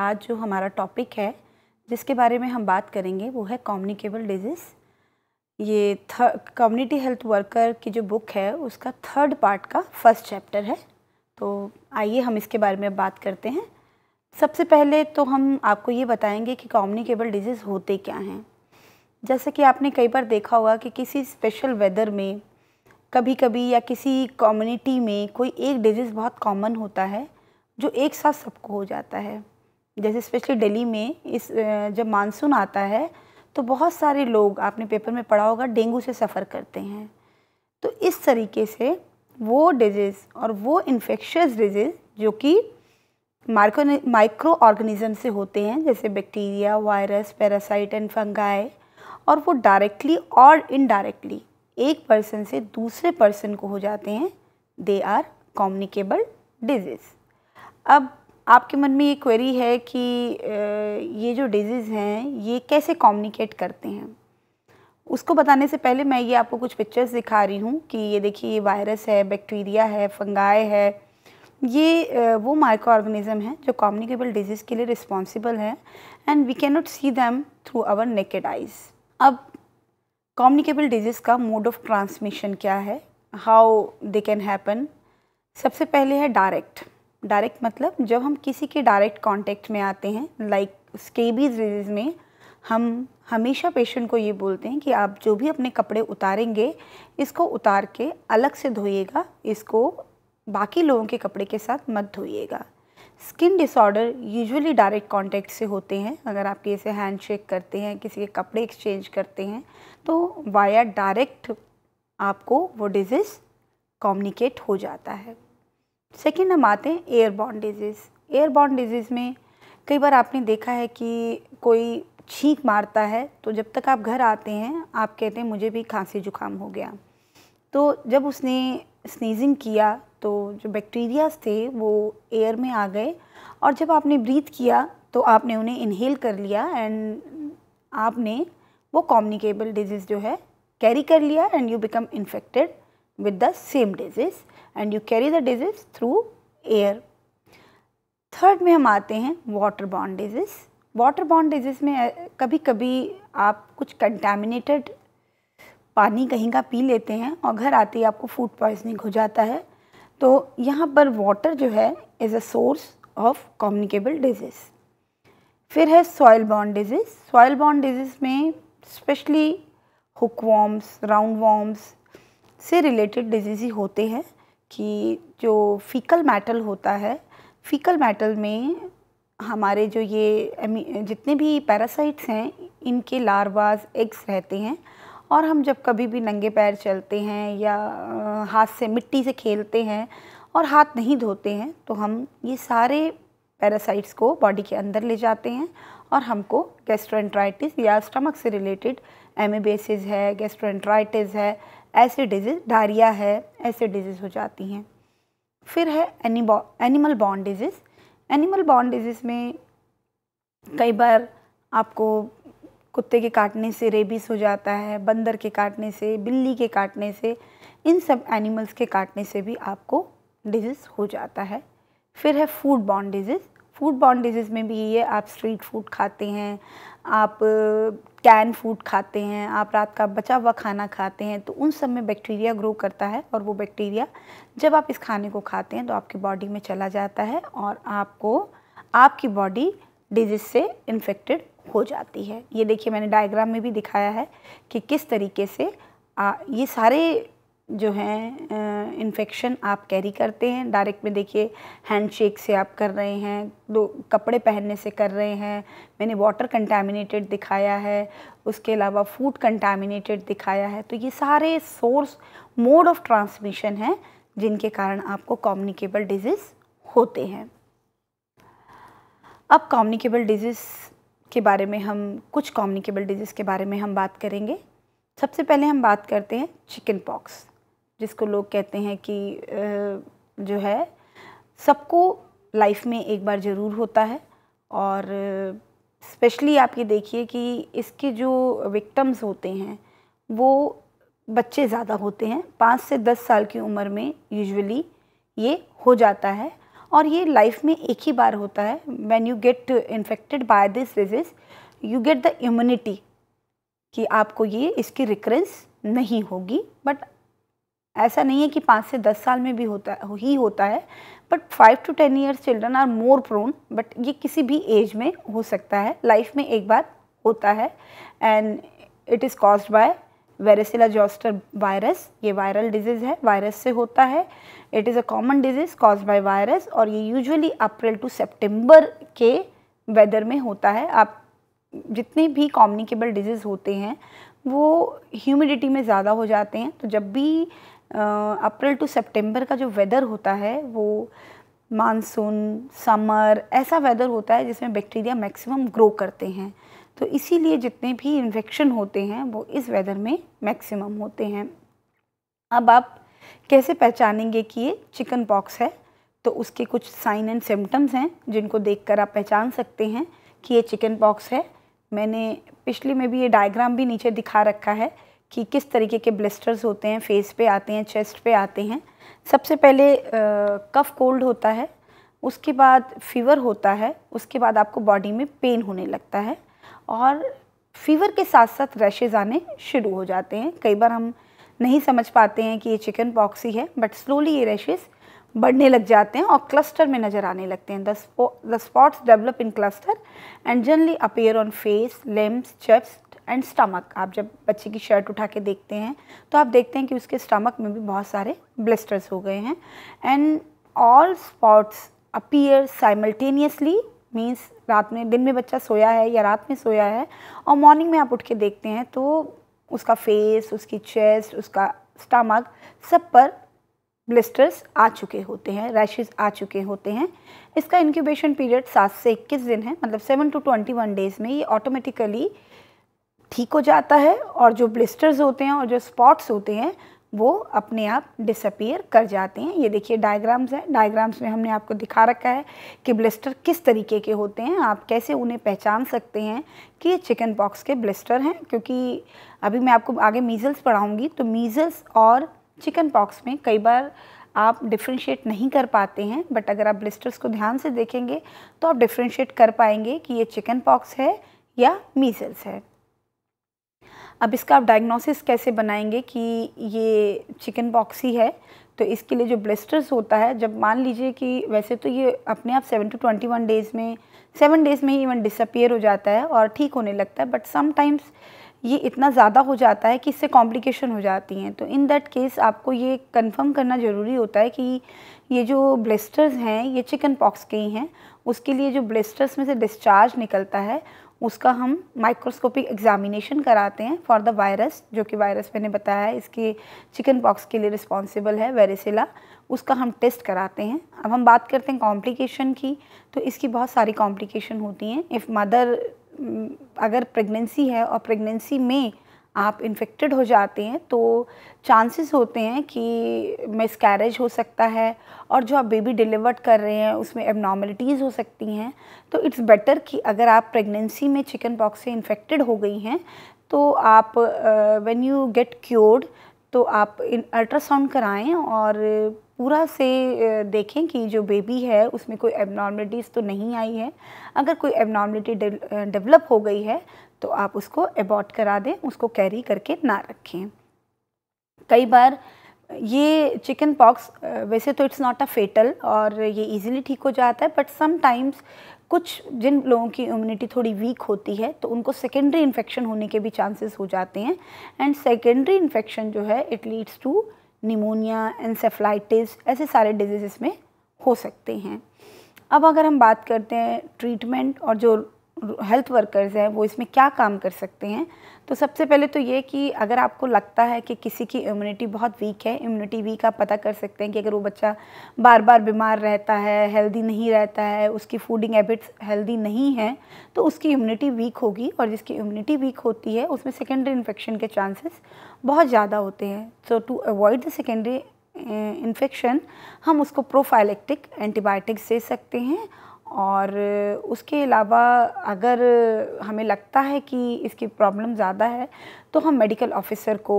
आज जो हमारा टॉपिक है जिसके बारे में हम बात करेंगे वो है कॉम्युनिकेबल डिजीज़ ये कम्युनिटी हेल्थ वर्कर की जो बुक है उसका थर्ड पार्ट का फर्स्ट चैप्टर है तो आइए हम इसके बारे में बात करते हैं सबसे पहले तो हम आपको ये बताएंगे कि कम्युनिकेबल डिजीज़ होते क्या हैं जैसे कि आपने कई बार देखा होगा कि किसी स्पेशल वेदर में कभी कभी या किसी कम्युनिटी में कोई एक डिजीज़ बहुत कॉमन होता है जो एक साथ सबको हो जाता है जैसे स्पेशली दिल्ली में इस जब मानसून आता है तो बहुत सारे लोग आपने पेपर में पढ़ा होगा डेंगू से सफ़र करते हैं तो इस तरीके से वो डिजीज़ और वो इन्फेक्शस डिजीज़ जो कि माइक्रो माइक्रो ऑर्गेनिज़म से होते हैं जैसे bacteria virus parasite and fungi और वो डायरेक्टली और इनडायरेक्टली एक पर्सन से दूसरे पर्सन को हो जाते हैं दे आर कॉम्युनिकेबल डिजीज़ अब आपके मन में ये क्वेरी है कि ये जो डिजीज़ हैं ये कैसे कम्युनिकेट करते हैं उसको बताने से पहले मैं ये आपको कुछ पिक्चर्स दिखा रही हूँ कि ये देखिए ये वायरस है बैक्टीरिया है फंगाई है ये वो माइक्रो ऑर्गेनिज्म हैं जो कम्युनिकेबल डिजीज़ के लिए रिस्पॉन्सिबल हैं and we can not see them through our naked eyes अब कॉम्युनिकेबल डिजीज़ का मोड ऑफ ट्रांसमिशन क्या है हाउ दे कैन हैपन सबसे पहले है डायरेक्ट डायरेक्ट मतलब जब हम किसी के डायरेक्ट कांटेक्ट में आते हैं लाइक स्केबी डिजीज़ में हम हमेशा पेशेंट को ये बोलते हैं कि आप जो भी अपने कपड़े उतारेंगे इसको उतार के अलग से धोइएगा इसको बाकी लोगों के कपड़े के साथ मत धोइएगा skin disorder usually direct contact से होते हैं अगर आप किसी से हैंड शेक करते हैं किसी के कपड़े एक्सचेंज करते हैं तो वाया डायरेक्ट आपको वो डिजीज़ कम्युनिकेट हो जाता है सेकेंड हम आते हैं एयर डिजीज़ एयर डिजीज़ में कई बार आपने देखा है कि कोई छींक मारता है तो जब तक आप घर आते हैं आप कहते हैं मुझे भी खांसी जुकाम हो गया तो जब उसने स्नीजिंग किया तो जो बैक्टीरियाज थे वो एयर में आ गए और जब आपने ब्रीथ किया तो आपने उन्हें इनहेल कर लिया एंड आपने वो कॉम्युनिकेबल डिजीज़ जो है कैरी कर लिया and you become infected with the same disease and you carry the disease through air third में हम आते हैं water bond disease water bond disease में कभी कभी आप कुछ कंटेमिनेटेड पानी कहीं का पी लेते हैं और घर आते ही आपको फूड पॉइजनिंग हो जाता है तो यहाँ पर वाटर जो है is a source of communicable disease फिर है soil bond disease soil bond disease में specially hook worms round worms से रिलेटेड डिजीज़ ही होते हैं कि जो फीकल मेटल होता है फ़ीकल मेटल में हमारे जो ये जितने भी पैरासाइट्स हैं इनके लार्वाज एग्स रहते हैं और हम जब कभी भी नंगे पैर चलते हैं या हाथ से मिट्टी से खेलते हैं और हाथ नहीं धोते हैं तो हम ये सारे पैरासाइट्स को बॉडी के अंदर ले जाते हैं और हमको गैस्ट्रोएंट्राइटिस या स्टमक से रिलेटेड एमेबेसिस है गैस्ट्रोएंट्राइटिस है ऐसे डिजीज़ डायरिया है ऐसे डिजीज़ हो जाती हैं फिर है animal bond disease animal bond disease में कई बार आपको कुत्ते के काटने से रेबीज हो जाता है बंदर के काटने से बिल्ली के काटने से इन सब एनिमल्स के काटने से भी आपको डिजीज़ हो जाता है फिर है food bond disease food bond disease में भी ये आप स्ट्रीट फूड खाते हैं आप कैन फूड खाते हैं आप रात का बचा हुआ खाना खाते हैं तो उन सब में बैक्टीरिया ग्रो करता है और वो बैक्टीरिया जब आप इस खाने को खाते हैं तो आपकी बॉडी में चला जाता है और आपको आपकी बॉडी डिजीज से इन्फेक्टेड हो जाती है ये देखिए मैंने डायग्राम में भी दिखाया है कि किस तरीके से आ, ये सारे जो हैं इन्फेक्शन आप कैरी करते हैं डायरेक्ट में देखिए हैंडशेक से आप कर रहे हैं दो कपड़े पहनने से कर रहे हैं मैंने वाटर कंटामिनेटेड दिखाया है उसके अलावा फूड कंटामिनेटेड दिखाया है तो ये सारे सोर्स मोड ऑफ ट्रांसमिशन हैं जिनके कारण आपको कॉम्युनिकेबल डिजीज़ होते हैं अब कॉम्युनिकेबल डिजीज़ के बारे में हम कुछ कॉम्युनिकेबल डिजीज़ के बारे में हम बात करेंगे सबसे पहले हम बात करते हैं चिकन पॉक्स जिसको लोग कहते हैं कि जो है सबको लाइफ में एक बार ज़रूर होता है और स्पेशली आप ये देखिए कि इसके जो विक्टम्स होते हैं वो बच्चे ज़्यादा होते हैं पाँच से दस साल की उम्र में यूजुअली ये हो जाता है और ये लाइफ में एक ही बार होता है when you get infected by this disease you get the immunity कि आपको ये इसकी रिकरेंस नहीं होगी बट ऐसा नहीं है कि पाँच से दस साल में भी होता ही होता है but five to ten years children are more prone but ये किसी भी एज में हो सकता है लाइफ में एक बार होता है and it is cause by varicella zoster virus ये वायरल डिजीज़ है वायरस से होता है it is a common disease cause by virus और ये यूजुअली अप्रैल टू सितंबर के वेदर में होता है आप जितने भी कॉम्युनिकेबल डिजीज़ होते हैं वो ह्यूमिडिटी में ज़्यादा हो जाते हैं तो जब भी अप्रैल टू सितंबर का जो वेदर होता है वो मानसून समर ऐसा वेदर होता है जिसमें बैक्टीरिया मैक्सिमम ग्रो करते हैं तो इसीलिए जितने भी इन्फेक्शन होते हैं वो इस वेदर में मैक्सिमम होते हैं अब आप कैसे पहचानेंगे कि ये चिकन पॉक्स है तो उसके कुछ साइन एंड सिम्टम्स हैं जिनको देख आप पहचान सकते हैं कि ये चिकन पॉक्स है मैंने पिछले में भी ये डायग्राम भी नीचे दिखा रखा है कि किस तरीके के ब्लिस्टर्स होते हैं फेस पे आते हैं चेस्ट पे आते हैं सबसे पहले कफ़ कोल्ड होता है उसके बाद फीवर होता है उसके बाद आपको बॉडी में पेन होने लगता है और फीवर के साथ साथ रैशेज़ आने शुरू हो जाते हैं कई बार हम नहीं समझ पाते हैं कि ये चिकन पॉक्स ही है बट स्लोली ये रैशेज़ बढ़ने लग जाते हैं और क्लस्टर में नज़र आने लगते हैं the spots develop in cluster and generally appear on face limbs चेप्स एंड स्टमक आप जब बच्चे की शर्ट उठा के देखते हैं तो आप देखते हैं कि उसके स्टमक में भी बहुत सारे ब्लिस्टर्स हो गए हैं and all spots appear simultaneously means रात में दिन में बच्चा सोया है या रात में सोया है और मॉर्निंग में आप उठ के देखते हैं तो उसका फेस उसकी चेस्ट उसका स्टमक सब पर ब्लिस्टर्स आ चुके होते हैं रैशेज आ चुके होते हैं इसका इंक्यूबेशन पीरियड सात से इक्कीस दिन है मतलब seven to twenty one days में ये ऑटोमेटिकली ठीक हो जाता है और जो ब्लिस्टर्स होते हैं और जो स्पॉट्स होते हैं वो अपने आप डिसअपियर कर जाते हैं ये देखिए डायग्राम्स हैं डायग्राम्स में हमने आपको दिखा रखा है कि ब्लिस्टर किस तरीके के होते हैं आप कैसे उन्हें पहचान सकते हैं कि ये चिकन पॉक्स के ब्लिस्टर हैं क्योंकि अभी मैं आपको आगे मीज़ल्स पढ़ाऊँगी तो मीज़ल्स और चिकन पॉक्स में कई बार आप डिफ्रेंशिएट नहीं कर पाते हैं बट अगर आप ब्लिस्टर्स को ध्यान से देखेंगे तो आप डिफ्रेंशिएट कर पाएंगे कि ये चिकन पॉक्स है या मीज़ल्स है अब इसका आप डायग्नोसिस कैसे बनाएंगे कि ये चिकन पॉक्स ही है तो इसके लिए जो ब्लिस्टर्स होता है जब मान लीजिए कि वैसे तो ये अपने आप seven to twenty one days में सेवन डेज़ में ही इवन डिसअपियर हो जाता है और ठीक होने लगता है बट समटाइम्स ये इतना ज़्यादा हो जाता है कि इससे कॉम्प्लिकेशन हो जाती हैं तो इन दैट केस आपको ये कंफर्म करना ज़रूरी होता है कि ये जो ब्लिस्टर्स हैं ये चिकन पॉक्स के ही हैं उसके लिए जो ब्लिस्टर्स में से डिस्चार्ज निकलता है उसका हम माइक्रोस्कोपिक एग्जामिनेशन कराते हैं फॉर द वायरस जो कि वायरस मैंने बताया है इसके चिकन पॉक्स के लिए रिस्पॉन्सिबल है वेरेसिला उसका हम टेस्ट कराते हैं अब हम बात करते हैं कॉम्प्लिकेशन की तो इसकी बहुत सारी कॉम्प्लिकेशन होती हैं इफ़ मदर अगर प्रेगनेंसी है और प्रेगनेंसी में आप इन्फेक्टेड हो जाते हैं तो चांसेस होते हैं कि मिसकैरेज हो सकता है और जो आप बेबी डिलीवर्ड कर रहे हैं उसमें एबनॉर्मलिटीज़ हो सकती हैं तो इट्स बेटर कि अगर आप प्रेगनेंसी में चिकन पॉक्स से इन्फेक्टेड हो गई हैं तो आप व्हेन यू गेट क्योर्ड तो आप इन अल्ट्रासाउंड कराएं और पूरा से uh, देखें कि जो बेबी है उसमें कोई एबनॉर्मलिटीज़ तो नहीं आई है अगर कोई एबनॉर्मलिटी डेवलप uh, हो गई है तो आप उसको एबॉट करा दें उसको कैरी करके ना रखें कई बार ये चिकन पॉक्स वैसे तो इट्स नॉट अ फेटल और ये इजीली ठीक हो जाता है बट समटाइम्स कुछ जिन लोगों की इम्यूनिटी थोड़ी वीक होती है तो उनको सेकेंडरी इन्फेक्शन होने के भी चांसेस हो जाते हैं एंड सेकेंडरी इन्फेक्शन जो है it leads to pneumonia encephalitis ऐसे सारे डिजीज़ में हो सकते हैं अब अगर हम बात करते हैं ट्रीटमेंट और जो हेल्थ वर्कर्स हैं वो इसमें क्या काम कर सकते हैं तो सबसे पहले तो ये कि अगर आपको लगता है कि किसी की इम्यूनिटी बहुत वीक है इम्यूनिटी वीक आप पता कर सकते हैं कि अगर वो बच्चा बार बार बीमार रहता है हेल्दी नहीं रहता है उसकी फूडिंग हैबिट्स हेल्दी नहीं है तो उसकी इम्यूनिटी वीक होगी और जिसकी इम्यूनिटी वीक होती है उसमें सेकेंडरी इन्फेक्शन के चांसेस बहुत ज़्यादा होते हैं so to avoid the secondary infection हम उसको प्रोफाइलेक्टिक एंटीबायोटिक्स दे सकते हैं और उसके अलावा अगर हमें लगता है कि इसकी प्रॉब्लम ज़्यादा है तो हम मेडिकल ऑफिसर को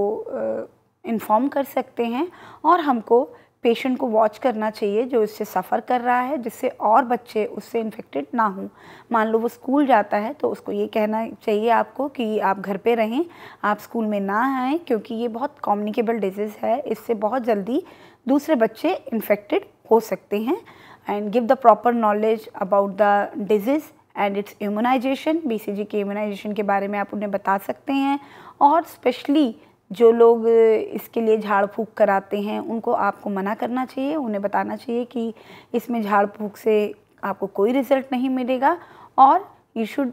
इन्फॉर्म कर सकते हैं और हमको पेशेंट को वॉच करना चाहिए जो इससे सफ़र कर रहा है जिससे और बच्चे उससे इन्फेक्टेड ना हों मान लो वो स्कूल जाता है तो उसको ये कहना चाहिए आपको कि आप घर पे रहें आप स्कूल में ना आएँ क्योंकि ये बहुत कॉम्युनिकेबल डिजीज़ है इससे बहुत जल्दी दूसरे बच्चे इन्फेक्टेड हो सकते हैं and give the proper knowledge about the disease and its immunization जी के इम्यूनाइजेशन के बारे में आप उन्हें बता सकते हैं और स्पेशली जो लोग इसके लिए झाड़ फूँक कराते हैं उनको आपको मना करना चाहिए उन्हें बताना चाहिए कि इसमें झाड़ फूँक से आपको कोई रिजल्ट नहीं मिलेगा और you should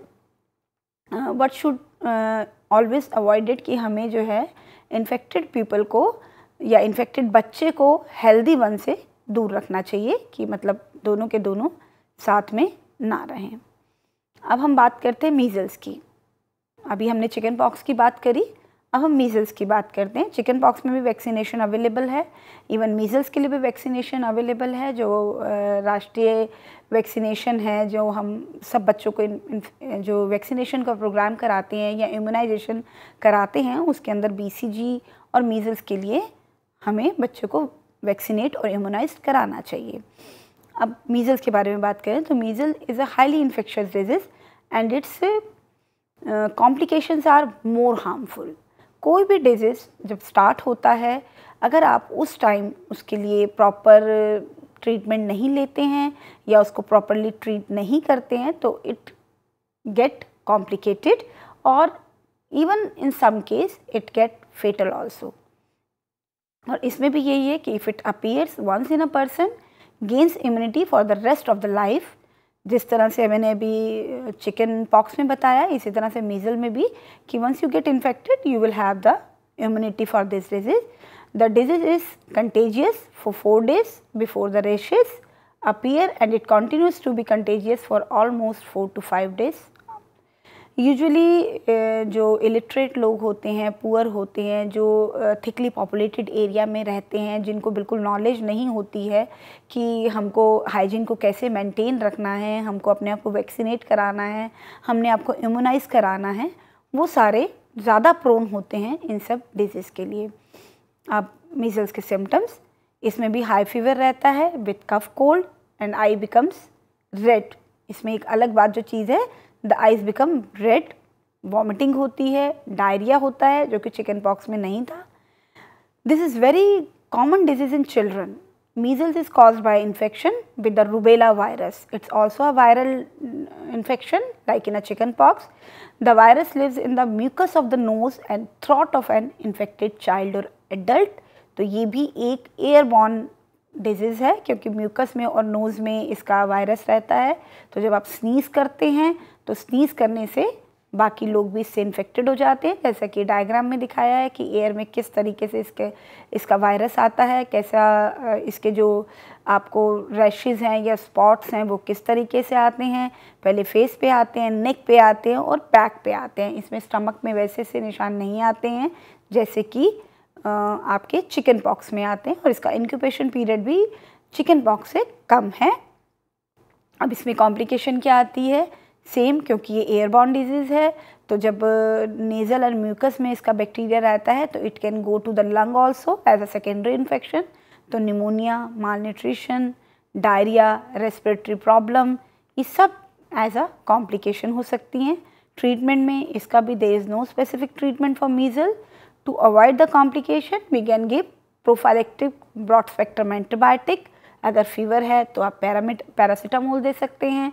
what should always avoided कि हमें जो है इन्फेक्टेड पीपल को या इन्फेक्टेड बच्चे को हेल्दी वन से दूर रखना चाहिए कि मतलब दोनों के दोनों साथ में ना रहें अब हम बात करते हैं मीज़ल्स की अभी हमने चिकन पॉक्स की बात करी अब हम मीज़ल्स की बात करते हैं चिकन पॉक्स में भी वैक्सीनेशन अवेलेबल है इवन मीज़ल्स के लिए भी वैक्सीनेशन अवेलेबल है जो राष्ट्रीय वैक्सीनेशन है जो हम सब बच्चों को जो वैक्सीनेशन का प्रोग्राम कराते हैं या इम्यूनाइजेशन कराते हैं उसके अंदर बीसीजी और मीज़ल्स के लिए हमें बच्चों को वैक्सीनेट और इम्यूनाइज कराना चाहिए अब मीज़ल्स के बारे में बात करें तो measle is a highly infectious disease and its complications are more harmful कोई भी डिजीज़ जब स्टार्ट होता है अगर आप उस टाइम उसके लिए प्रॉपर ट्रीटमेंट uh, नहीं लेते हैं या उसको प्रॉपरली ट्रीट नहीं करते हैं तो इट गेट कॉम्प्लिकेटेड और even in some case it get fatal also और इसमें भी यही है कि if it appears once in a person gains immunity for the rest of the life जिस तरह से मैंने अभी चिकन पॉक्स में बताया इसी तरह से मीजल में भी कि once you get infected you will have the immunity for this disease the disease is contagious for four days before the rashes appear and it continues to be contagious for almost four to five days usually जो illiterate लोग होते हैं poor होते हैं जो thickly populated area में रहते हैं जिनको बिल्कुल नॉलेज नहीं होती है कि हमको हाइजीन को कैसे मेंटेन रखना है हमको अपने आप को वैक्सीनेट कराना है हमने आपको इम्यूनाइज कराना है वो सारे ज़्यादा प्रोन होते हैं इन सब डिजीज़ के लिए आप मीजल्स के सिम्टम्स इसमें भी हाई फीवर रहता है with cough cold and eye becomes red इसमें एक अलग बात जो चीज़ है the eyes become red vomiting होती है डायरिया होता है जो कि चिकन पॉक्स में नहीं था this is very common disease in children measles is cause by infection with the rubella virus it's also a viral infection like in a chicken pox the virus lives in the mucus of the nose and throat of an infected child और adult तो ये भी एक airborne disease है क्योंकि mucus में और knows में इसका वायरस रहता है तो जब आप स्नीज करते हैं तो स्नीज़ करने से बाकी लोग भी इससे इन्फेक्टेड हो जाते हैं जैसा कि डायग्राम में दिखाया है कि एयर में किस तरीके से इसके इसका वायरस आता है कैसा इसके जो आपको रैशेज़ हैं या स्पॉट्स हैं वो किस तरीके से आते हैं पहले फेस पे आते हैं नेक पे आते हैं और बैक पे आते हैं इसमें स्टमक में वैसे से निशान नहीं आते हैं जैसे कि आपके चिकन पॉक्स में आते हैं और इसका इनक्यूबेशन पीरियड भी चिकन पॉक्स से कम है अब इसमें कॉम्प्लिकेशन क्या आती है सेम क्योंकि ये एयरबॉन डिजीज़ है तो जब नेज़ल और म्यूकस में इसका बैक्टीरिया रहता है तो it can go to the lung also as a secondary infection तो pneumonia malnutrition diarrhoea respiratory problem ये सब एज अ कॉम्प्लिकेशन हो सकती हैं ट्रीटमेंट में इसका भी there is no specific treatment for measle to avoid the complication we can give prophylactive broad spectrum antibiotic अगर फीवर है तो आप पैरामिट पैरासीटामोल दे सकते हैं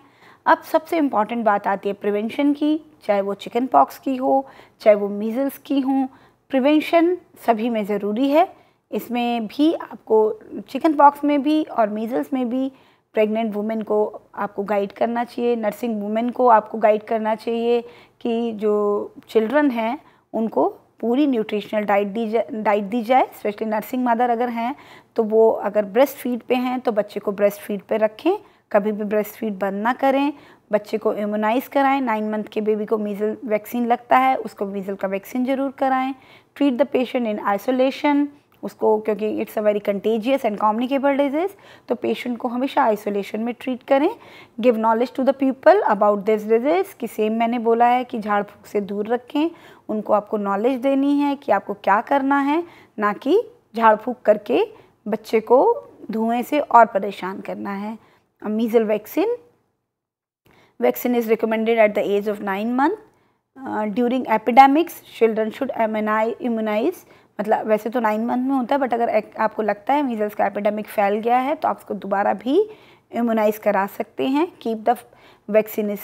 अब सबसे इम्पॉर्टेंट बात आती है प्रिवेंशन की चाहे वो चिकन पॉक्स की हो चाहे वो मीज़ल्स की हो प्रिवेंशन सभी में ज़रूरी है इसमें भी आपको चिकन पॉक्स में भी और मीज़ल्स में भी प्रेग्नेंट वुमेन को आपको गाइड करना चाहिए नर्सिंग वुमेन को आपको गाइड करना चाहिए कि जो चिल्ड्रन हैं उनको पूरी न्यूट्रिशनल डाइट दी जाए डाइट दी जाए स्पेशली नर्सिंग मदर अगर हैं तो वो अगर ब्रेस्ट फीड पे हैं तो बच्चे को ब्रेस्ट फीड पे रखें कभी भी ब्रेस्ट फीड बंद ना करें बच्चे को इम्यूनाइज़ कराएं नाइन मंथ के बेबी को मीज़ल वैक्सीन लगता है उसको मीज़ल का वैक्सीन ज़रूर कराएं treat the patient in isolation उसको क्योंकि it's a very contagious and communicable disease तो पेशेंट को हमेशा आइसोलेशन में ट्रीट करें give knowledge to the people about this disease कि सेम मैंने बोला है कि झाड़ फूक से दूर रखें उनको आपको नॉलेज देनी है कि आपको क्या करना है ना कि झाड़ फूक करके बच्चे को धुएं से और परेशान करना है a measles vaccine. Vaccine is recommended at the age of 9 month. Uh, during epidemics, children should immunize मतलब वैसे तो नाइन मंथ में होता है बट अगर एक, आपको लगता है मीजल्स का एपिडेमिक फैल गया है तो आप उसको दोबारा भी इम्यूनाइज़ करा सकते हैं कीप द वैक्सीन इस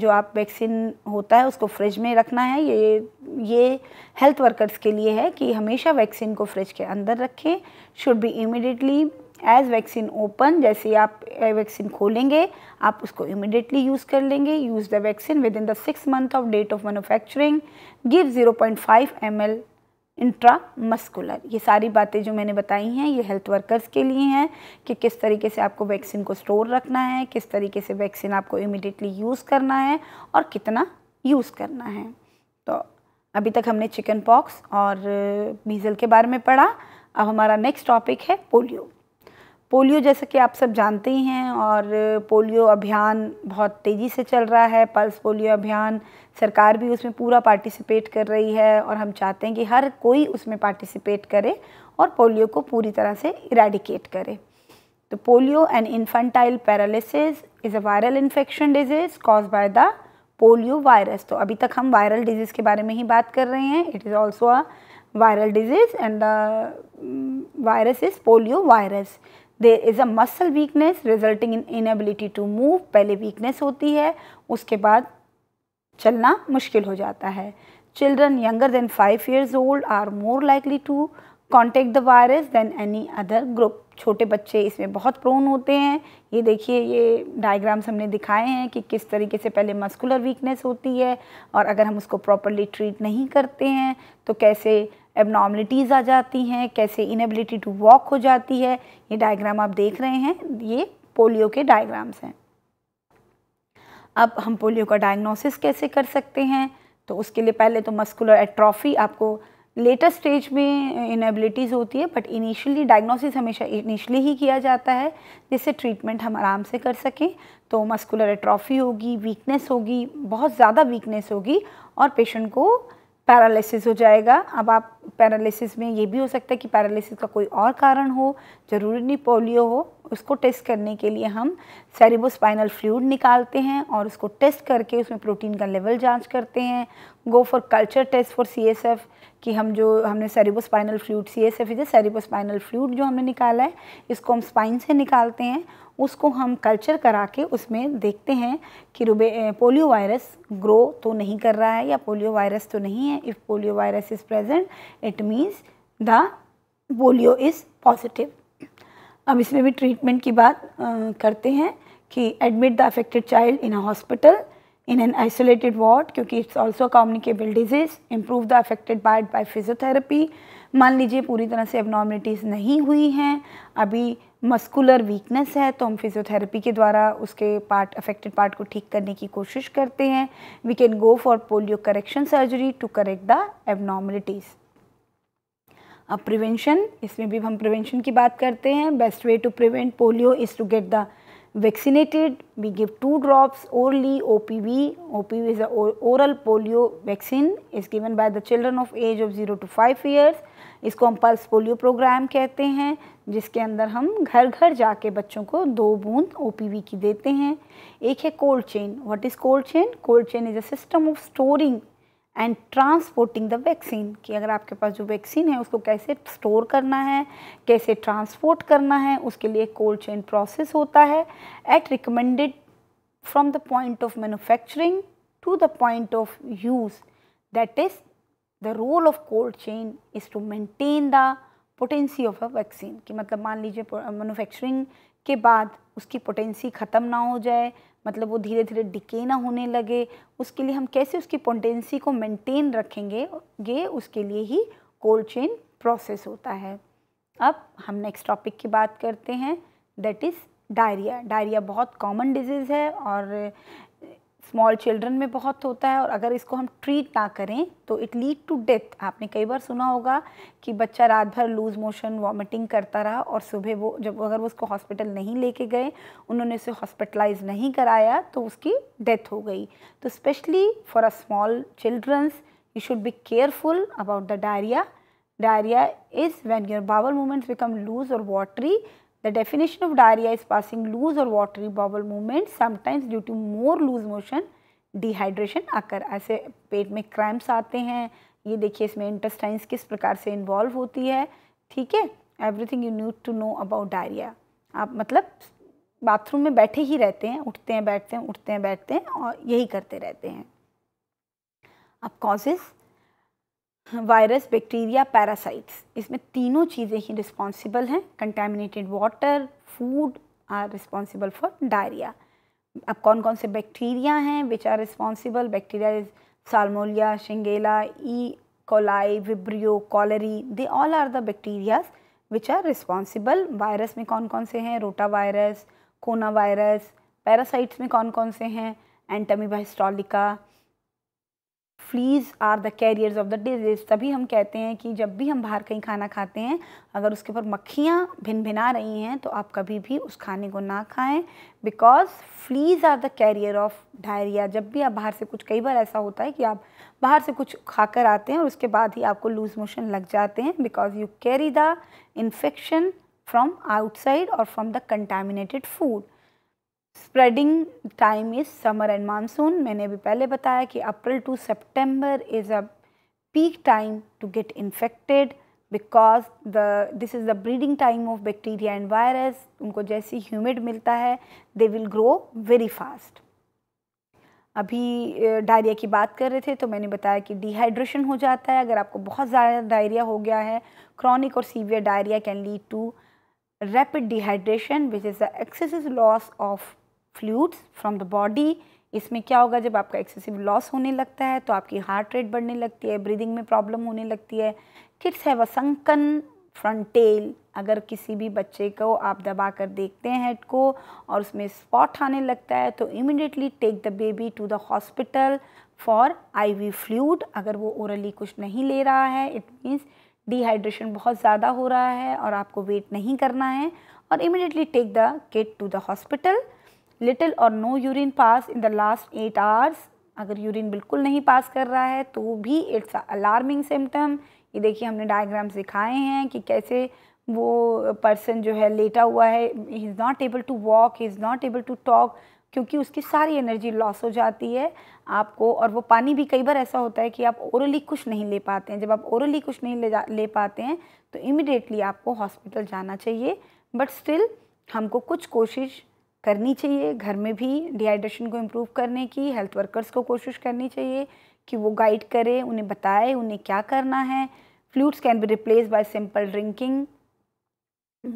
जो आप वैक्सीन होता है उसको फ्रिज में रखना है ये ये हेल्थ वर्कर्स के लिए है कि हमेशा वैक्सीन को फ्रिज के अंदर रखें should be immediately as vaccine open जैसे आप वैक्सीन खोलेंगे आप उसको इमिडिएटली यूज़ कर लेंगे use the vaccine within the six month of date of manufacturing give 0.5 point five intramuscular ये सारी बातें जो मैंने बताई हैं ये हेल्थ वर्कर्स के लिए हैं कि किस तरीके से आपको वैक्सीन को स्टोर रखना है किस तरीके से वैक्सीन आपको इमिडिएटली यूज़ करना है और कितना यूज़ करना है तो अभी तक हमने चिकन पॉक्स और मीज़ल के बारे में पढ़ा अब हमारा नेक्स्ट टॉपिक है पोलियो पोलियो जैसे कि आप सब जानते ही हैं और पोलियो अभियान बहुत तेज़ी से चल रहा है पल्स पोलियो अभियान सरकार भी उसमें पूरा पार्टिसिपेट कर रही है और हम चाहते हैं कि हर कोई उसमें पार्टिसिपेट करे और पोलियो को पूरी तरह से इराडिकेट करे तो polio and infantile paralysis is a viral infection disease cause by the polio virus तो अभी तक हम वायरल डिजीज़ के बारे में ही बात कर रहे हैं it is also a viral disease and the virus is polio virus there is a muscle weakness resulting in inability to move पहले वीकनेस होती है उसके बाद चलना मुश्किल हो जाता है children younger than five years old are more likely to contact the virus than any other group छोटे बच्चे इसमें बहुत प्रोन होते हैं ये देखिए ये डायग्राम्स हमने दिखाए हैं कि किस तरीके से पहले मस्कुलर वीकनेस होती है और अगर हम उसको प्रॉपरली ट्रीट नहीं करते हैं तो कैसे एबनॉर्मलिटीज़ आ जाती हैं कैसे इनएबिलिटी टू वॉक हो जाती है ये डायग्राम आप देख रहे हैं ये पोलियो के डायग्राम्स हैं अब हम पोलियो का डायग्नोसिस कैसे कर सकते हैं तो उसके लिए पहले तो मस्कुलर एट्रॉफी आपको लेटर स्टेज में इनएबिलिटीज़ होती है बट इनिशियली डायग्नोसिस हमेशा इनिशियली ही किया जाता है जिससे ट्रीटमेंट हम आराम से कर सकें तो मस्कुलर एट्रॉफी होगी वीकनेस होगी बहुत ज़्यादा वीकनेस होगी और पेशेंट को पैरालिसिस हो जाएगा अब आप पैरालिसिस में ये भी हो सकता है कि पैरालिसिस का कोई और कारण हो ज़रूरी नहीं पोलियो हो उसको टेस्ट करने के लिए हम सेरिबोस्पाइनल फ्लूड निकालते हैं और उसको टेस्ट करके उसमें प्रोटीन का लेवल जांच करते हैं go for culture test for F कि हम जो हमने cerebrospinal fluid C S F is cerebrospinal fluid जो हमने निकाला है इसको हम स्पाइन से निकालते हैं उसको हम कल्चर करा के उसमें देखते हैं कि रुबे पोलियो वायरस ग्रो तो नहीं कर रहा है या पोलियो वायरस तो नहीं है if polio virus is present it means the polio is positive अब इसमें भी ट्रीटमेंट की बात आ, करते हैं कि admit the affected child in a hospital in an isolated ward क्योंकि it's also communicable disease improve the affected bite by physiotherapy मान लीजिए पूरी तरह से एबनॉर्मिलिटीज़ नहीं हुई हैं अभी मस्कुलर वीकनेस है तो हम फिजियोथेरेपी के द्वारा उसके पार्ट अफेक्टेड पार्ट को ठीक करने की कोशिश करते हैं we can go for polio correction surgery to correct the abnormalities अब प्रिवेंशन इसमें भी हम प्रिवेंशन की बात करते हैं best way to prevent polio is to get the vaccinated we give two drops orally OPV. OPV is a oral polio vaccine is given by the children of age of 0 to 5 years. इसको हम pulse polio programme कहते हैं जिसके अंदर हम घर घर जाके बच्चों को दो बूंद ओपीवी की देते हैं एक है cold chain what is cold chain cold chain is a system of storing and transporting the vaccine कि अगर आपके पास जो वैक्सीन है उसको कैसे स्टोर करना है कैसे ट्रांसपोर्ट करना है उसके लिए कोल्ड चेन प्रोसेस होता है at recommended from the point of manufacturing to the point of use that is the role of cold chain is to maintain the potency of a vaccine कि मतलब मान लीजिए मैनुफैक्चरिंग के बाद उसकी potency ख़त्म ना हो जाए मतलब वो धीरे धीरे डिके ना होने लगे उसके लिए हम कैसे उसकी पोटेंसी को मेंटेन रखेंगे ये उसके लिए ही कोल्ड चेन प्रोसेस होता है अब हम नेक्स्ट टॉपिक की बात करते हैं दैट इज़ डायरिया डायरिया बहुत कॉमन डिजीज़ है और स्मॉल चिल्ड्रन में बहुत होता है और अगर इसको हम ट्रीट ना करें तो इट लीड टू डेथ आपने कई बार सुना होगा कि बच्चा रात भर लूज मोशन वॉमिटिंग करता रहा और सुबह वो जब अगर वो उसको हॉस्पिटल नहीं लेके गए उन्होंने उसे हॉस्पिटलाइज नहीं कराया तो उसकी डेथ हो गई तो specially for a small childrens you should be careful about the diarrhoea diarrhoea is when your bowel movements become loose और watery The definition of diarrhea is passing loose or watery bowel movement sometimes due to more loose motion dehydration occur. ऐसे पेट में cramps आते हैं ये देखिए इसमें intestines किस प्रकार से involve होती है ठीक है everything you need to know about diarrhea. आप मतलब बाथरूम में बैठे ही रहते हैं उठते हैं बैठते हैं उठते हैं बैठते हैं और यही करते रहते हैं अब कॉजेज़ वायरस बैक्टीरिया पैरासाइट्स इसमें तीनों चीज़ें ही रिस्पॉन्सिबल हैं contaminated water food are responsible for diarrhoea अब कौन कौन से बैक्टीरिया हैं which are responsible bacteria is salmonella shigella E coli vibrio cholerae they all are the bacterias which are responsible virus में कौन कौन से हैं रोटा वायरस कोना वायरस पैरासाइट्स में कौन कौन से हैं entamoeba histolytica flies are the carriers of the disease तभी हम कहते हैं कि जब भी हम बाहर कहीं खाना खाते हैं अगर उसके ऊपर मक्खियाँ भिन भिना रही हैं तो आप कभी भी उस खाने को ना खाएं because flies are the carrier of diarrhoea जब भी आप बाहर से कुछ कई बार ऐसा होता है कि आप बाहर से कुछ खाकर आते हैं और उसके बाद ही आपको लूज़ मोशन लग जाते हैं because you carry the infection from outside और from the contaminated food spreading time is summer and monsoon मैंने अभी पहले बताया कि April to September is a peak time to get infected because the this is the breeding time of bacteria and virus उनको जैसे humid मिलता है they will grow very fast अभी डायरिया की बात कर रहे थे तो मैंने बताया कि डिहाइड्रेशन हो जाता है अगर आपको बहुत ज़्यादा डायरिया हो गया है क्रॉनिक और severe diarrhoea can lead to rapid dehydration which is the excessive loss of fluids from the body इसमें क्या होगा जब आपका एक्सेसिव लॉस होने लगता है तो आपकी हार्ट रेट बढ़ने लगती है ब्रीदिंग में प्रॉब्लम होने लगती है kids have a sunken fontanelle अगर किसी भी बच्चे को आप दबा कर देखते हैं हेड को और उसमें स्पॉट आने लगता है तो immediately take the baby to the hospital for I V fluid अगर वो ओरली कुछ नहीं ले रहा है इट मीन्स डिहाइड्रेशन बहुत ज़्यादा हो रहा है और आपको वेट नहीं करना है और immediately take the kid to the hospital little और no urine pass in the last eight hours अगर यूरिन बिल्कुल नहीं पास कर रहा है तो भी इट्स अलार्मिंग सिम्टम ये देखिए हमने डायग्राम्स दिखाए हैं कि कैसे वो पर्सन जो है लेटा हुआ है he is not able to walk he is not able to talk क्योंकि उसकी सारी एनर्जी लॉस हो जाती है आपको और वो पानी भी कई बार ऐसा होता है कि आप ओरली कुछ नहीं ले पाते हैं जब आप ओरली कुछ नहीं ले जा ले पाते हैं तो इमिडिएटली आपको हॉस्पिटल जाना चाहिए बट स्टिल हमको कुछ कोशिश करनी चाहिए घर में भी डिहाइड्रेशन को इम्प्रूव करने की हेल्थ वर्कर्स को कोशिश करनी चाहिए कि वो गाइड करें उन्हें बताए उन्हें क्या करना है fluids can be replace by simple drinking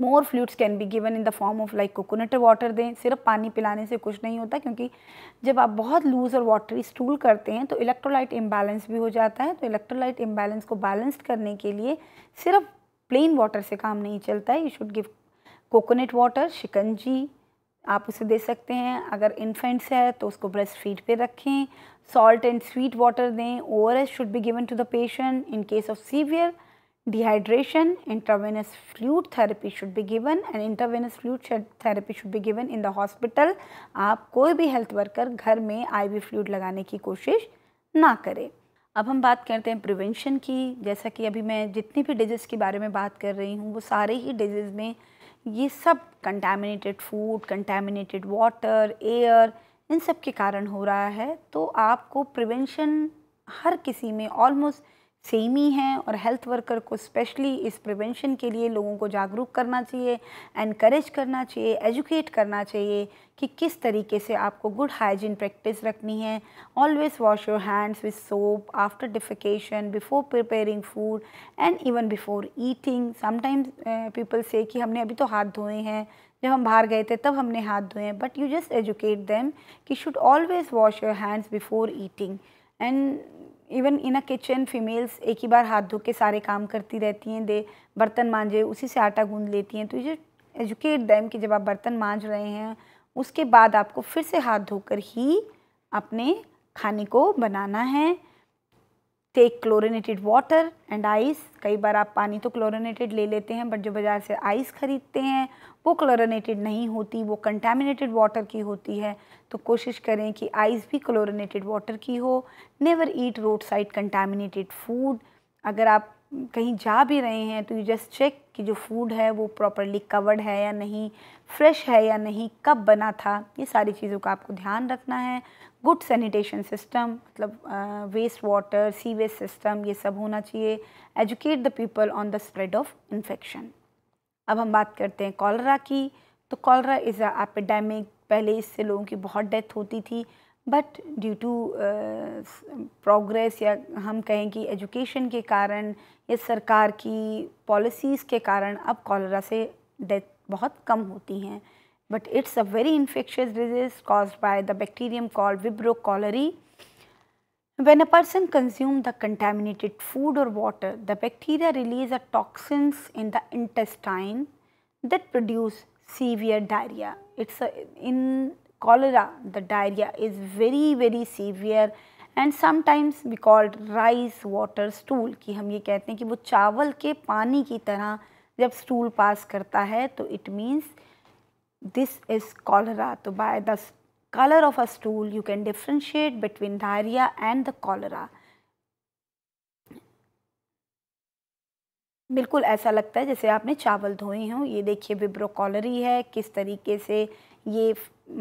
more fluids can be given in the form of like coconut water दें सिर्फ पानी पिलाने से कुछ नहीं होता क्योंकि जब आप बहुत लूज़ और वाटरी स्टूल करते हैं तो इलेक्ट्रोलाइट इम्बैलेंस भी हो जाता है तो इलेक्ट्रोलाइट इम्बैलेंस को बैलेंस्ड करने के लिए सिर्फ प्लेन वाटर से काम नहीं चलता है you should give coconut water shikanji आप उसे दे सकते हैं अगर इन्फेंट्स है तो उसको ब्रेस्ट फीड पर रखें सॉल्ट एंड स्वीट वाटर दें O R S should be given to the patient in case of severe dehydration intravenous fluid therapy should be given and intravenous fluid therapy should be given in the hospital आप कोई भी health worker घर में आई V fluid लगाने की कोशिश ना करें अब हम बात करते हैं प्रिवेंशन की जैसा कि अभी मैं जितनी भी डिजीज़ के बारे में बात कर रही हूँ वो सारे ही डिजीज़ में ये सब contaminated food contaminated water air इन सब के कारण हो रहा है तो आपको प्रिवेंशन हर किसी में ऑलमोस्ट सेम ही हैं और हेल्थ वर्कर को स्पेशली इस प्रिवेंशन के लिए लोगों को जागरूक करना चाहिए एनकरेज करना चाहिए एजुकेट करना चाहिए कि किस तरीके से आपको गुड हाइजीन प्रैक्टिस रखनी है always wash your hands with soap after defecation before preparing food and even before eating sometimes people say कि हमने अभी तो हाथ धोए हैं जब हम बाहर गए थे तब हमने हाथ धोए हैं but you just educate them कि should always wash your hands before eating and even in a kitchen females एक ही बार हाथ धो के सारे काम करती रहती हैं दे बर्तन मांजे उसी से आटा गूंद लेती हैं तो ये एजुकेट दैम कि जब आप बर्तन मांज रहे हैं उसके बाद आपको फिर से हाथ धोकर ही अपने खाने को बनाना है take chlorinated water and ice कई बार आप पानी तो क्लोरिनेटेड ले लेते हैं बट जो बाज़ार से आइस ख़रीदते हैं वो क्लोरिनेटेड नहीं होती वो कंटेमिनेटेड वाटर की होती है तो कोशिश करें कि आइस भी क्लोरिनेटेड वाटर की हो never eat road side contaminated food अगर आप कहीं जा भी रहे हैं तो यू जस्ट चेक कि जो फूड है वो प्रॉपरली कवर्ड है या नहीं फ्रेश है या नहीं कब बना था ये सारी चीज़ों का आपको ध्यान रखना है गुड सैनिटेशन सिस्टम मतलब वेस्ट वाटर सीवेज सिस्टम ये सब होना चाहिए educate the people on the spread of infection अब हम बात करते हैं कॉलरा की तो कॉलरा इज़ अ एपिडेमिक पहले इससे लोगों की बहुत डेथ होती थी बट ड्यू टू प्रोग्रेस या हम कहें कि एजुकेशन के कारण या सरकार की पॉलिसीज़ के कारण अब कॉलरा से डेथ बहुत कम होती हैं but it's a very infectious disease cause by the bacterium call vibrio cholerae When a person consumes the contaminated food or water, the bacteria release toxins in the intestine that produce severe diarrhea. It's a, in cholera, the diarrhea is very very severe and sometimes we call rice water stool. कि हम ये कहते हैं कि वो चावल के पानी की तरह जब stool pass करता है तो it means this is cholera. तो by the color of a stool you can differentiate between diarrhea and the cholera बिल्कुल ऐसा लगता है जैसे आपने चावल धोए हों ये देखिए विब्रोकॉलरी है किस तरीके से ये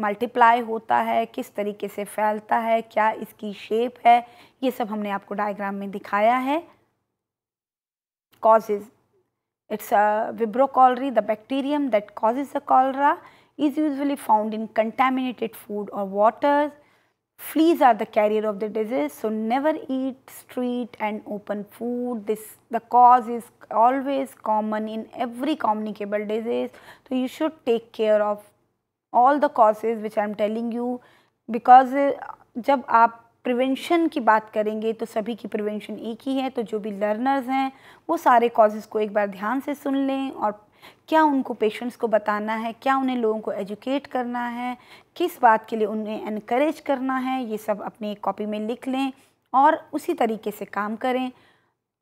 मल्टीप्लाई होता है किस तरीके से फैलता है क्या इसकी शेप है ये सब हमने आपको डायग्राम में दिखाया है causes it's a vibrio cholerae the bacterium that causes the cholera is usually found in contaminated food or water. Fleas are the carrier of the disease, so never eat street and open food. This the cause is always common in every communicable disease. So you should take care of all the causes which I am telling you because जब आप prevention की बात करेंगे तो सभी की prevention एक ही है तो जो भी लर्नर्स हैं वो सारे कॉजेज़ को एक बार ध्यान से सुन लें और क्या उनको पेशेंट्स को बताना है क्या उन्हें लोगों को एजुकेट करना है किस बात के लिए उन्हें इनक्रेज करना है ये सब अपने कॉपी में लिख लें और उसी तरीके से काम करें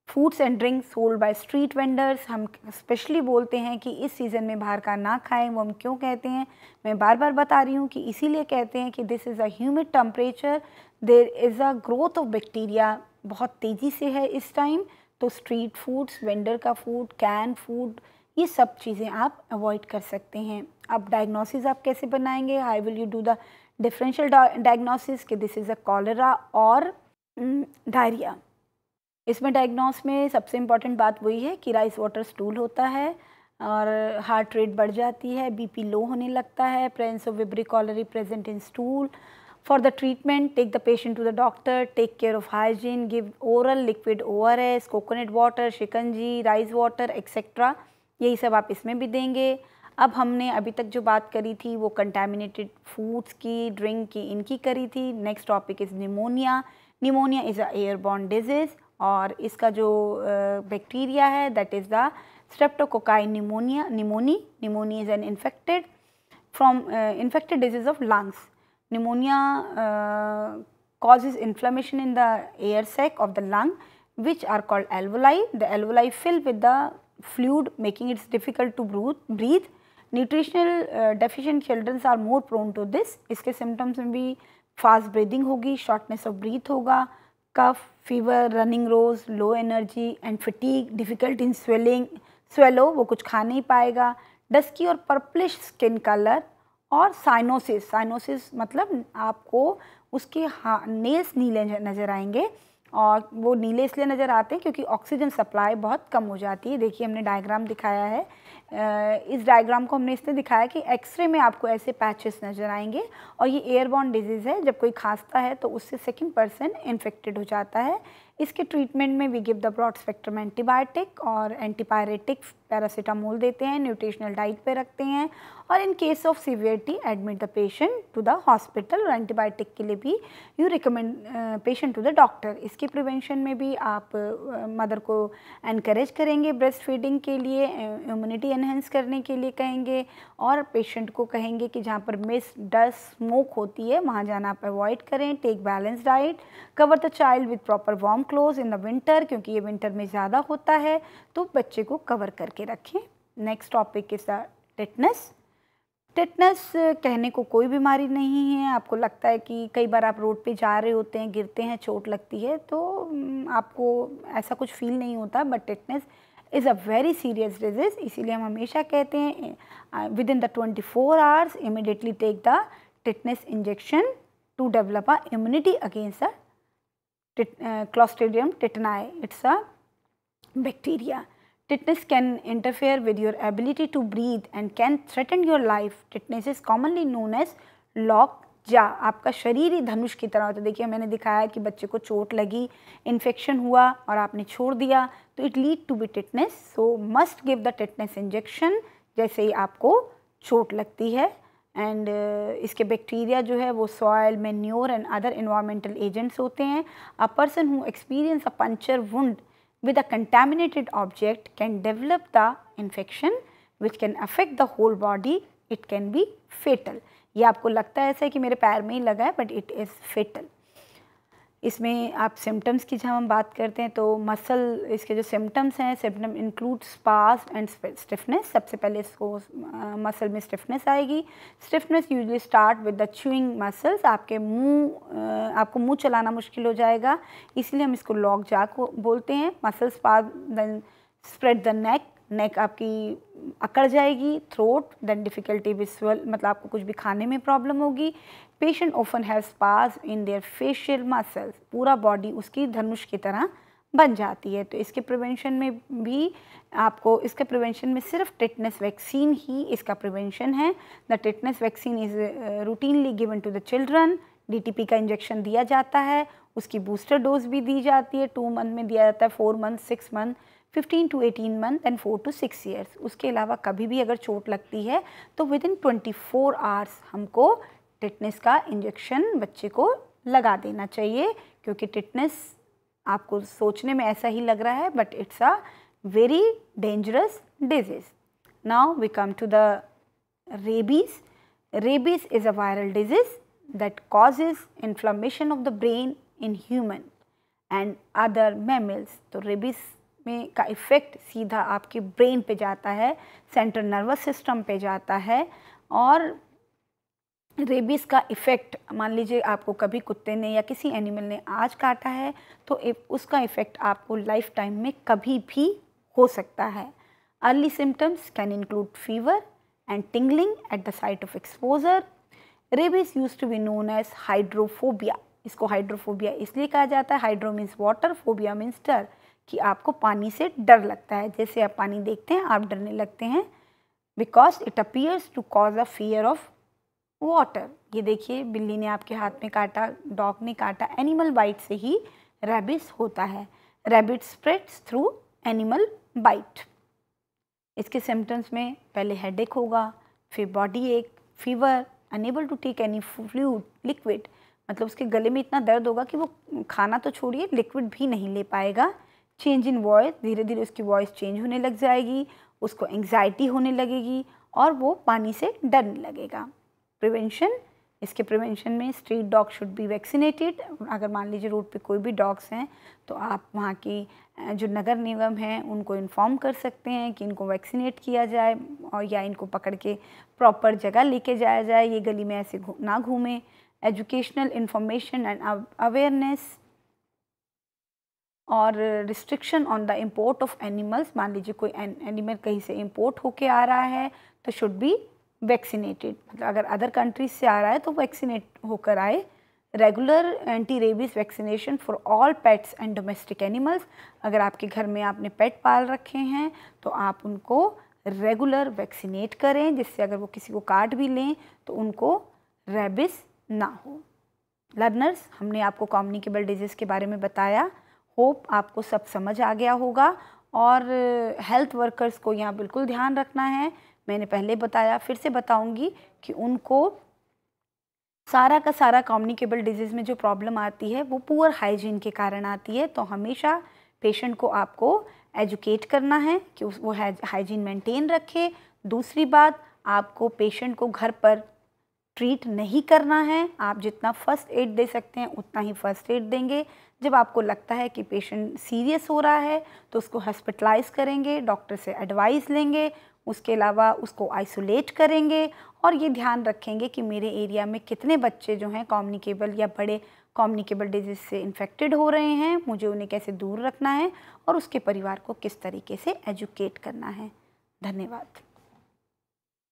foods and drinks sold by street vendors हम स्पेशली बोलते हैं कि इस सीज़न में बाहर का ना खाएं वो हम क्यों कहते हैं मैं बार बार बता रही हूँ कि इसीलिए कहते हैं कि this is a humid temperature there is a growth of bacteria बहुत तेज़ी से है इस टाइम तो स्ट्रीट फूड्स वेंडर का फूड कैन फूड ये सब चीज़ें आप अवॉइड कर सकते हैं अब डायग्नोसिस आप कैसे बनाएंगे how will you do the differential diagnosis कि दिस इज़ अ कॉलरा और डायरिया इसमें डायग्नोस में सबसे इम्पॉर्टेंट बात वही है कि राइस वाटर स्टूल होता है और हार्ट रेट बढ़ जाती है बीपी लो होने लगता है presence of vibrio cholerae present in stool for the treatment take the patient to the doctor take care of hygiene give oral liquid O R S coconut water shikanji rice water etcetera यही सब आप इसमें भी देंगे अब हमने अभी तक जो बात करी थी वो कंटेमिनेटेड फूड्स की ड्रिंक की इनकी करी थी next topic is pneumonia pneumonia is a airborne disease और इसका जो बैक्टीरिया है that is the streptococci pneumonia pneumonia pneumonia is an infected from infected disease of lungs pneumonia cause is inflammation in the air sac of the lung which are called alveoli the alveoli fill with the fluid making it's difficult to breathe breathe nutritional deficient childrens are more prone to this इसके symptoms में भी fast breathing होगी shortness of breath होगा cough fever running nose low energy and fatigue difficult in swelling swallow वो कुछ खा नहीं पाएगा डस्की और पर्पलिश स्किन कलर और साइनोसिस साइनोसिस मतलब आपको उसके हा नेल्स नीले नज़र आएंगे और वो नीले इसलिए नज़र आते हैं क्योंकि ऑक्सीजन सप्लाई बहुत कम हो जाती है देखिए हमने डायग्राम दिखाया है इस डायग्राम को हमने इसलिए दिखाया कि एक्सरे में आपको ऐसे पैचेस नज़र आएंगे और ये एयरबॉर्न डिजीज़ है जब कोई खांसता है तो उससे सेकेंड पर्सन इन्फेक्टेड हो जाता है इसके ट्रीटमेंट में we give the broad spectrum antibiotic और एंटीपायरेटिक पैरासीटामोल देते हैं न्यूट्रिशनल डाइट पे रखते हैं और in case of severity admit the patient to the hospital और एंटीबायोटिक के लिए भी you recommend patient to the doctor इसके प्रिवेंशन में भी आप मदर uh, को एनकरेज करेंगे ब्रेस्ट फीडिंग के लिए इम्यूनिटी uh, इन्हेंस करने के लिए कहेंगे और पेशेंट को कहेंगे कि जहाँ पर मिस डस्ट स्मोक होती है वहाँ जाना आप अवॉइड करें take balance diet cover the child with proper warm clothes in the winter क्योंकि ये विंटर में ज़्यादा होता है तो बच्चे को कवर करके रखें next topic is the tetanus tetanus कहने को कोई बीमारी नहीं है आपको लगता है कि कई बार आप रोड पे जा रहे होते हैं गिरते हैं चोट लगती है तो आपको ऐसा कुछ फील नहीं होता but tetanus is a very serious disease इसीलिए हम हमेशा कहते हैं within the twenty four hours immediately take the tetanus injection to develop a immunity against the tit uh, Clostridium tetani. It's a bacteria. Tetanus can interfere with your ability to breathe and can threaten your life. Tetanus is commonly known as lock जा आपका शरीर ही धनुष की तरह होता है देखिए मैंने दिखाया कि बच्चे को चोट लगी इन्फेक्शन हुआ और आपने छोड़ दिया तो it lead to be tetanus so must give the tetanus injection जैसे ही आपको चोट लगती है एंड uh, इसके बैक्टीरिया जो है वो soil manure and other environmental agents होते हैं a person who experience a puncture wound with a contaminated object can develop the infection which can affect the whole body it can be fatal ये आपको लगता है ऐसा कि मेरे पैर में ही लगा है बट इट इज़ फेटल इसमें आप सिम्टम्स की जब हम बात करते हैं तो मसल इसके जो सिम्टम्स हैं symptom include spasm and stiffness सबसे पहले इसको मसल में स्टिफनेस आएगी stiffness usually start with the chewing muscles आपके मुंह आपको मुंह चलाना मुश्किल हो जाएगा इसलिए हम इसको लॉक जा को बोलते हैं muscle spasm then spread the neck neck आपकी अकड़ जाएगी थ्रोट देन डिफ़िकल्टी विजुअल मतलब आपको कुछ भी खाने में प्रॉब्लम होगी patient often have spasm in their facial muscles पूरा बॉडी उसकी धनुष की तरह बन जाती है तो इसके प्रिवेंशन में भी आपको इसके प्रिवेंशन में सिर्फ टिटनेस वैक्सीन ही इसका प्रिवेंशन है the tetanus vaccine is routinely given to the children DTP का इंजेक्शन दिया जाता है उसकी बूस्टर डोज भी दी जाती है टू मंथ में दिया जाता है four month six month fifteen to eighteen month and four to six years उसके अलावा कभी भी अगर चोट लगती है तो within twenty four hours हमको टिटनेस का इंजेक्शन बच्चे को लगा देना चाहिए क्योंकि टिटनेस आपको सोचने में ऐसा ही लग रहा है but it's a very dangerous disease now we come to the rabies rabies is a viral disease that causes inflammation of the brain in human and other mammals तो रेबीज में का इफ़ेक्ट सीधा आपके ब्रेन पे जाता है central nervous system पे जाता है और रेबीज़ का इफ़ेक्ट मान लीजिए आपको कभी कुत्ते ने या किसी एनिमल ने आज काटा है तो उसका इफ़ेक्ट आपको लाइफ टाइम में कभी भी हो सकता है early symptoms can include fever and tingling at the site of exposure rabies use to be known as hydrophobia इसको हाइड्रोफोबिया इसलिए कहा जाता है hydro means water phobia means डर कि आपको पानी से डर लगता है जैसे आप पानी देखते हैं आप डरने लगते हैं because it appears to cause a fear of water ये देखिए बिल्ली ने आपके हाथ में काटा डॉग ने काटा एनिमल बाइट से ही रेबिस होता है rabies spreads through animal bite इसके सिम्टम्स में पहले हेडेक होगा फिर बॉडी एक fever unable to take any fluid liquid मतलब उसके गले में इतना दर्द होगा कि वो खाना तो छोड़िए लिक्विड भी नहीं ले पाएगा चेंज इन वॉइस धीरे धीरे उसकी वॉइस चेंज होने लग जाएगी उसको एंग्जाइटी होने लगेगी और वो पानी से डरने लगेगा प्रिवेंशन इसके प्रिवेंशन में street dog should be vaccinated अगर मान लीजिए रोड पे कोई भी डॉग्स हैं तो आप वहाँ की जो नगर निगम हैं उनको इन्फॉर्म कर सकते हैं कि इनको वैक्सीनेट किया जाए और या इनको पकड़ के प्रॉपर जगह लेके जाया जाए ये गली में ऐसे घू, ना घूमें एजुकेशनल इंफॉर्मेशन एंड अवेयरनेस और restriction on the import of animals मान लीजिए कोई एनिमल कहीं से इम्पोर्ट होके आ रहा है तो शुड बी वैक्सीनेटेड मतलब अगर अदर कंट्रीज से आ रहा है तो वैक्सीनेट होकर आए regular anti rabies vaccination for all pets and domestic animals अगर आपके घर में आपने पेट पाल रखे हैं तो आप उनको रेगुलर वैक्सीनेट करें जिससे अगर वो किसी को काट भी लें तो उनको रेबिस ना हो लर्नर्स हमने आपको कॉम्युनिकेबल डिजीज़ के बारे में बताया होप आपको सब समझ आ गया होगा और हेल्थ वर्कर्स को यहाँ बिल्कुल ध्यान रखना है मैंने पहले बताया फिर से बताऊंगी कि उनको सारा का सारा कम्युनिकेबल डिजीज़ में जो प्रॉब्लम आती है वो पुअर हाइजीन के कारण आती है तो हमेशा पेशेंट को आपको एजुकेट करना है कि वो हाइजीन मेंटेन रखे दूसरी बात आपको पेशेंट को घर पर ट्रीट नहीं करना है आप जितना फ़र्स्ट एड दे सकते हैं उतना ही फ़र्स्ट एड देंगे जब आपको लगता है कि पेशेंट सीरियस हो रहा है तो उसको हॉस्पिटलाइज करेंगे डॉक्टर से एडवाइस लेंगे उसके अलावा उसको आइसोलेट करेंगे और ये ध्यान रखेंगे कि मेरे एरिया में कितने बच्चे जो हैं कॉम्युनिकेबल या बड़े कॉम्युनिकेबल डिजीज़ से इन्फेक्टेड हो रहे हैं मुझे उन्हें कैसे दूर रखना है और उसके परिवार को किस तरीके से एजुकेट करना है धन्यवाद